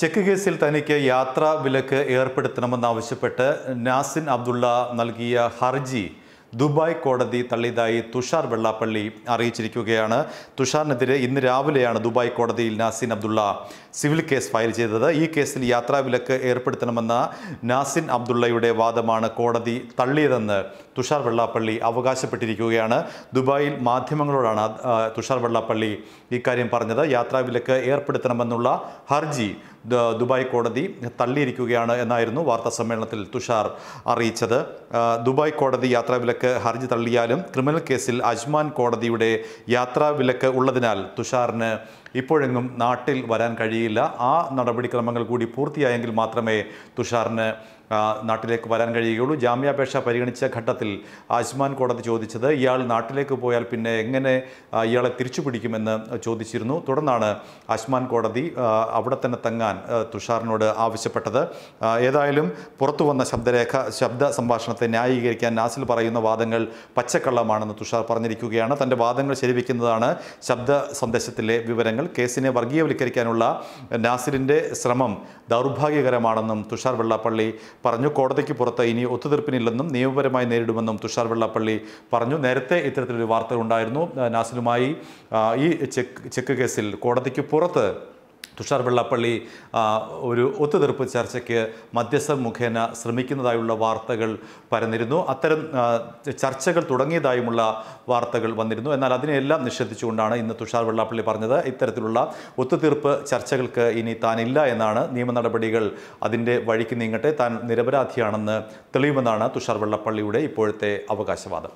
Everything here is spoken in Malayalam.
ചെക്ക് കേസിൽ തനിക്ക് യാത്രാ വിലക്ക് ഏർപ്പെടുത്തണമെന്നാവശ്യപ്പെട്ട് നാസിൻ അബ്ദുള്ള നൽകിയ ഹർജി ദുബായ് കോടതി തള്ളിയതായി തുഷാർ വെള്ളാപ്പള്ളി അറിയിച്ചിരിക്കുകയാണ് തുഷാറിനെതിരെ ഇന്ന് രാവിലെയാണ് ദുബായ് കോടതിയിൽ Nasil Abdulla civil case file ചെയ്തത് ഈ കേസിൽ യാത്രാവിലക്ക് ഏർപ്പെടുത്തണമെന്ന നാസിൻ അബ്ദുള്ളയുടെ വാദമാണ് കോടതി തള്ളിയതെന്ന് തുഷാർ വെള്ളാപ്പള്ളി അവകാശപ്പെട്ടിരിക്കുകയാണ് ദുബായിൽ മാധ്യമങ്ങളോടാണ് തുഷാർ വെള്ളാപ്പള്ളി ഇക്കാര്യം പറഞ്ഞത് യാത്രാവിലക്ക് ഏർപ്പെടുത്തണമെന്നുള്ള ഹർജി ദുബായ് കോടതി തള്ളിയിരിക്കുകയാണ് എന്നായിരുന്നു വാർത്താ സമ്മേളനത്തിൽ തുഷാർ അറിയിച്ചത് ദുബായ് കോടതി വിലക്ക് ഹർജി തള്ളിയാലും ക്രിമിനൽ കേസിൽ അജ്മാൻ കോടതിയുടെ വിലക്ക് ഉള്ളതിനാൽ തുഷാറിന് ഇപ്പോഴെങ്ങും നാട്ടിൽ വരാൻ കഴിയില്ല ആ നടപടിക്രമങ്ങൾ കൂടി പൂർത്തിയായെങ്കിൽ മാത്രമേ തുഷാറിന് നാട്ടിലേക്ക് വരാൻ കഴിയുകയുള്ളൂ ജാമ്യാപേക്ഷ പരിഗണിച്ച ഘട്ടത്തിൽ ആയുഷ്മാൻ കോടതി ചോദിച്ചത് ഇയാൾ നാട്ടിലേക്ക് പോയാൽ പിന്നെ എങ്ങനെ ഇയാളെ തിരിച്ചു പിടിക്കുമെന്ന് ചോദിച്ചിരുന്നു തുടർന്നാണ് ആയുഷ്മാൻ കോടതി അവിടെ തന്നെ തങ്ങാൻ തുഷാറിനോട് ആവശ്യപ്പെട്ടത് ഏതായാലും പുറത്തു വന്ന ശബ്ദരേഖ ശബ്ദ സംഭാഷണത്തെ ന്യായീകരിക്കാൻ നാസിൽ പറയുന്ന വാദങ്ങൾ പച്ചക്കള്ളമാണെന്ന് തുഷാർ പറഞ്ഞിരിക്കുകയാണ് തൻ്റെ വാദങ്ങൾ ശരിവയ്ക്കുന്നതാണ് ശബ്ദ സന്ദേശത്തിലെ വിവരങ്ങൾ കേസിനെ വർഗീയവൽക്കരിക്കാനുള്ള നാസിലിൻ്റെ ശ്രമം ദൗർഭാഗ്യകരമാണെന്നും തുഷാർ വെള്ളാപ്പള്ളി പറഞ്ഞു കോടതിക്ക് പുറത്ത് ഇനി ഒത്തുതീർപ്പിനില്ലെന്നും നിയമപരമായി നേരിടുമെന്നും തുഷാർ വെള്ളാപ്പള്ളി പറഞ്ഞു നേരത്തെ ഇത്തരത്തിലൊരു വാർത്ത ഉണ്ടായിരുന്നു നാസിലുമായി ഈ ചെക്ക് ചെക്ക് കേസിൽ കോടതിക്ക് പുറത്ത് തുഷാർ വെള്ളാപ്പള്ളി ഒരു ഒത്തുതീർപ്പ് ചർച്ചയ്ക്ക് മധ്യസ്ഥ മുഖേന ശ്രമിക്കുന്നതായുള്ള വാർത്തകൾ പരന്നിരുന്നു അത്തരം ചർച്ചകൾ തുടങ്ങിയതായുമുള്ള വാർത്തകൾ വന്നിരുന്നു എന്നാൽ അതിനെയെല്ലാം നിഷേധിച്ചുകൊണ്ടാണ് ഇന്ന് തുഷാർ വെള്ളാപ്പള്ളി പറഞ്ഞത് ഇത്തരത്തിലുള്ള ഒത്തുതീർപ്പ് ചർച്ചകൾക്ക് ഇനി താനില്ല എന്നാണ് നിയമ നടപടികൾ അതിൻ്റെ വഴിക്ക് നീങ്ങട്ടെ താൻ നിരപരാധിയാണെന്ന് തെളിയുമെന്നാണ് തുഷാർ വെള്ളാപ്പള്ളിയുടെ ഇപ്പോഴത്തെ അവകാശവാദം